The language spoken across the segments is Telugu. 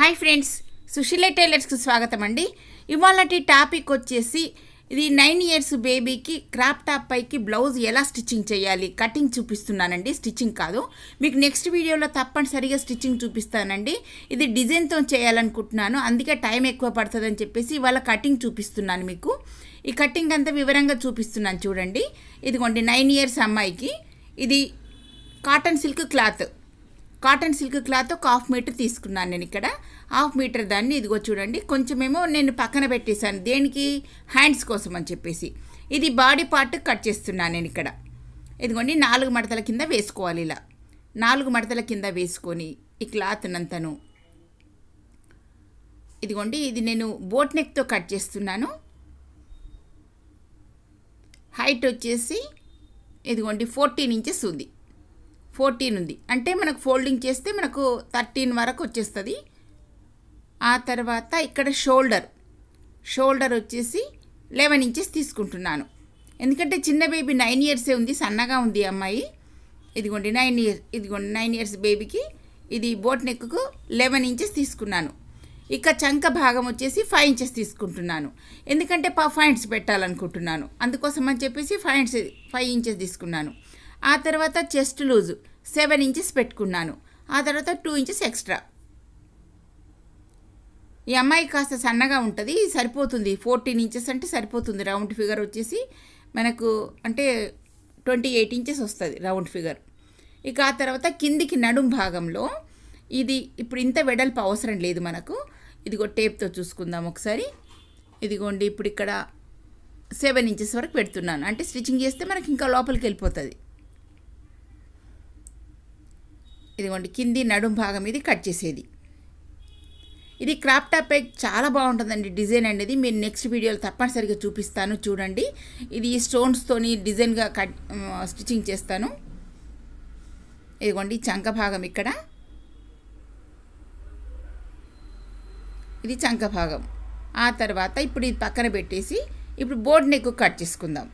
హాయ్ ఫ్రెండ్స్ సుశీల టైలర్స్కి స్వాగతం అండి ఇవాళటి టాపిక్ వచ్చేసి ఇది నైన్ ఇయర్స్ బేబీకి క్రాప్ టాప్ పైకి బ్లౌజ్ ఎలా స్టిచ్చింగ్ చేయాలి కటింగ్ చూపిస్తున్నానండి స్టిచ్చింగ్ కాదు మీకు నెక్స్ట్ వీడియోలో తప్పనిసరిగా స్టిచ్చింగ్ చూపిస్తానండి ఇది డిజైన్తో చేయాలనుకుంటున్నాను అందుకే టైం ఎక్కువ పడుతుందని చెప్పేసి ఇవాళ కటింగ్ చూపిస్తున్నాను మీకు ఈ కటింగ్ అంతా వివరంగా చూపిస్తున్నాను చూడండి ఇదిగోండి నైన్ ఇయర్స్ అమ్మాయికి ఇది cotton silk cloth cotton silk cloth ఒక హాఫ్ మీటర్ తీసుకున్నాను నేను ఇక్కడ హాఫ్ మీటర్ దాన్ని ఇదిగో చూడండి కొంచెమేమో నేను పక్కన పెట్టేశాను దేనికి హ్యాండ్స్ కోసం అని చెప్పేసి ఇది బాడీ పార్ట్ కట్ చేస్తున్నాను నేను ఇక్కడ ఇదిగోండి నాలుగు మడతల కింద వేసుకోవాలి ఇలా నాలుగు మడతల కింద వేసుకొని ఈ క్లాత్ నంతను ఇదిగోండి ఇది నేను బోట్ నెక్తో కట్ చేస్తున్నాను హైట్ వచ్చేసి ఇదిగోండి ఫోర్టీన్ ఇంచెస్ ఉంది ఫోర్టీన్ ఉంది అంటే మనకు ఫోల్డింగ్ చేస్తే మనకు థర్టీన్ వరకు వచ్చేస్తుంది ఆ తర్వాత ఇక్కడ షోల్డర్ షోల్డర్ వచ్చేసి లెవెన్ ఇంచెస్ తీసుకుంటున్నాను ఎందుకంటే చిన్న బేబీ నైన్ ఇయర్సే ఉంది సన్నగా ఉంది అమ్మాయి ఇదిగోండి నైన్ ఇయర్ ఇదిగోండి నైన్ ఇయర్స్ బేబీకి ఇది బోట్ నెక్కు లెవెన్ ఇంచెస్ తీసుకున్నాను ఇక చంక భాగం వచ్చేసి ఫైవ్ ఇంచెస్ తీసుకుంటున్నాను ఎందుకంటే ఫైవ్ ఇంచెస్ పెట్టాలనుకుంటున్నాను అందుకోసం అని చెప్పేసి ఫైవ్ ఇంట్స్ ఫైవ్ ఇంచెస్ తీసుకున్నాను ఆ తర్వాత చెస్ట్ లూజు సెవెన్ ఇంచెస్ పెట్టుకున్నాను ఆ తర్వాత టూ ఇంచెస్ ఎక్స్ట్రా ఈ అమ్మాయి కాస్త సన్నగా ఉంటుంది సరిపోతుంది ఫోర్టీన్ ఇంచెస్ అంటే సరిపోతుంది రౌండ్ ఫిగర్ వచ్చేసి మనకు అంటే ట్వంటీ ఎయిట్ ఇంచెస్ వస్తుంది రౌండ్ ఫిగర్ ఇక ఆ తర్వాత కిందికి నడుం భాగంలో ఇది ఇప్పుడు ఇంత వెడల్పు అవసరం లేదు మనకు ఇదిగో టేప్తో చూసుకుందాం ఒకసారి ఇదిగోండి ఇప్పుడు ఇక్కడ సెవెన్ ఇంచెస్ వరకు పెడుతున్నాను అంటే స్టిచ్చింగ్ చేస్తే మనకి ఇంకా లోపలికి వెళ్ళిపోతుంది ఇదిగోండి కింది నడుం భాగం ఇది కట్ చేసేది ఇది క్రాప్ టాప్ బ్యాగ్ చాలా బాగుంటుందండి డిజైన్ అనేది మీరు నెక్స్ట్ వీడియోలో తప్పనిసరిగా చూపిస్తాను చూడండి ఇది స్టోన్స్తోని డిజైన్గా కట్ స్టిచ్చింగ్ చేస్తాను ఇదిగోండి చంక భాగం ఇక్కడ ఇది చంక భాగం ఆ తర్వాత ఇప్పుడు ఇది పక్కన పెట్టేసి ఇప్పుడు బోట్ నెక్ కట్ చేసుకుందాం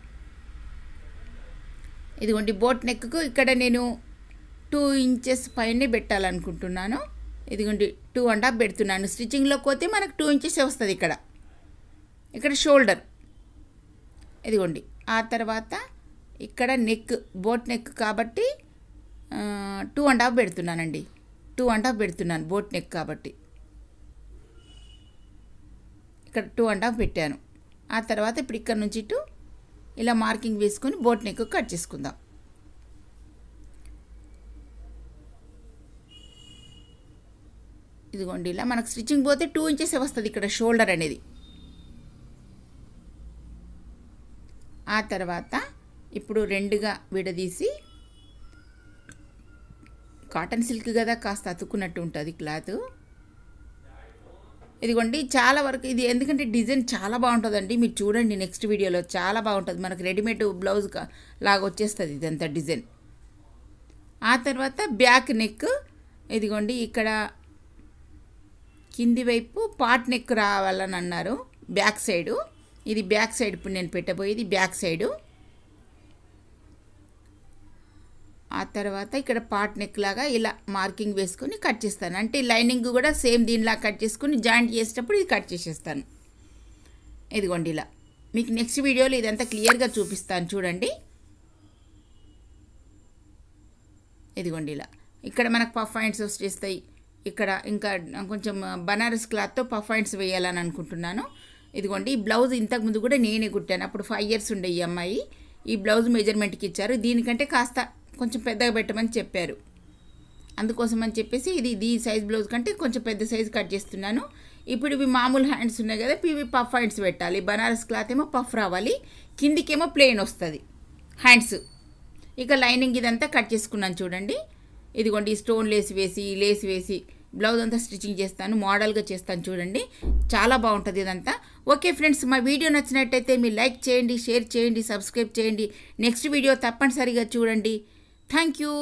ఇదిగోండి బోట్ నెక్కు ఇక్కడ నేను టూ ఇంచెస్ పైనే పెట్టాలనుకుంటున్నాను ఇదిగోండి టూ అండ్ హాఫ్ పెడుతున్నాను స్టిచ్చింగ్లో పోతే మనకు టూ ఇంచెస్ వస్తుంది ఇక్కడ ఇక్కడ షోల్డర్ ఇదిగోండి ఆ తర్వాత ఇక్కడ నెక్ బోట్ నెక్ కాబట్టి టూ అండ్ హాఫ్ పెడుతున్నానండి టూ అండ్ హాఫ్ పెడుతున్నాను బోట్ నెక్ కాబట్టి ఇక్కడ టూ అండ్ హాఫ్ పెట్టాను ఆ తర్వాత ఇప్పుడు ఇక్కడ నుంచి ఇటు ఇలా మార్కింగ్ వేసుకొని బోట్ నెక్ కట్ చేసుకుందాం ఇదిగోండి ఇలా మనకు స్టిచ్చింగ్ పోతే టూ ఇంచెస్ వస్తుంది ఇక్కడ షోల్డర్ అనేది ఆ తర్వాత ఇప్పుడు రెండుగా విడదీసి కాటన్ సిల్క్ కదా కాస్త అతుక్కున్నట్టు ఉంటుంది క్లాత్ ఇదిగోండి చాలా వరకు ఇది ఎందుకంటే డిజైన్ చాలా బాగుంటుందండి మీరు చూడండి నెక్స్ట్ వీడియోలో చాలా బాగుంటుంది మనకు రెడీమేడ్ బ్లౌజ్ లాగా వచ్చేస్తుంది ఇదంతా డిజైన్ ఆ తర్వాత బ్యాక్ నెక్ ఇదిగోండి ఇక్కడ కింది వైపు పాట్ నెక్ రావాలని అన్నారు బ్యాక్ సైడు ఇది బ్యాక్ సైడ్ ఇప్పుడు నేను పెట్టబోయేది బ్యాక్ సైడు ఆ తర్వాత ఇక్కడ పాట్ నెక్ లాగా ఇలా మార్కింగ్ వేసుకొని కట్ చేస్తాను అంటే లైనింగ్ కూడా సేమ్ దీనిలా కట్ చేసుకుని జాయింట్ చేసేటప్పుడు ఇది కట్ చేసేస్తాను ఇదిగోండి ఇలా మీకు నెక్స్ట్ వీడియోలో ఇదంతా క్లియర్గా చూపిస్తాను చూడండి ఇదిగోండి ఇలా ఇక్కడ మనకు పఫ్ పాయింట్స్ వచ్చేస్తాయి ఇక్కడ ఇంకా కొంచెం బనారస్ క్లాత్తో పఫైన్స్ వేయాలని అనుకుంటున్నాను ఇదిగోండి ఈ బ్లౌజ్ ఇంతకుముందు కూడా నేనే కుట్టాను అప్పుడు ఫైవ్ ఇయర్స్ ఉండే ఈ అమ్మాయి ఈ బ్లౌజ్ మెజర్మెంట్కి ఇచ్చారు దీనికంటే కాస్త కొంచెం పెద్దగా పెట్టమని చెప్పారు అందుకోసం అని చెప్పేసి ఇది దీ సైజ్ బ్లౌజ్ కంటే కొంచెం పెద్ద సైజ్ కట్ చేస్తున్నాను ఇప్పుడు ఇవి మామూలు హ్యాండ్స్ ఉన్నాయి కదా ఇవి పఫ్ హ్యాండ్స్ పెట్టాలి బనారస్ క్లాత్ ఏమో పఫ్ రావాలి కిందికేమో ప్లెయిన్ వస్తుంది హ్యాండ్స్ ఇక లైనింగ్ ఇదంతా కట్ చేసుకున్నాను చూడండి ఇదిగోండి స్టోన్ లేసి వేసి లేసి వేసి బ్లౌజ్ అంతా స్టిచ్చింగ్ చేస్తాను మోడల్గా చేస్తాను చూడండి చాలా బాగుంటుంది ఇదంతా ఓకే ఫ్రెండ్స్ మా వీడియో నచ్చినట్టయితే మీరు లైక్ చేయండి షేర్ చేయండి సబ్స్క్రైబ్ చేయండి నెక్స్ట్ వీడియో తప్పనిసరిగా చూడండి థ్యాంక్ యూ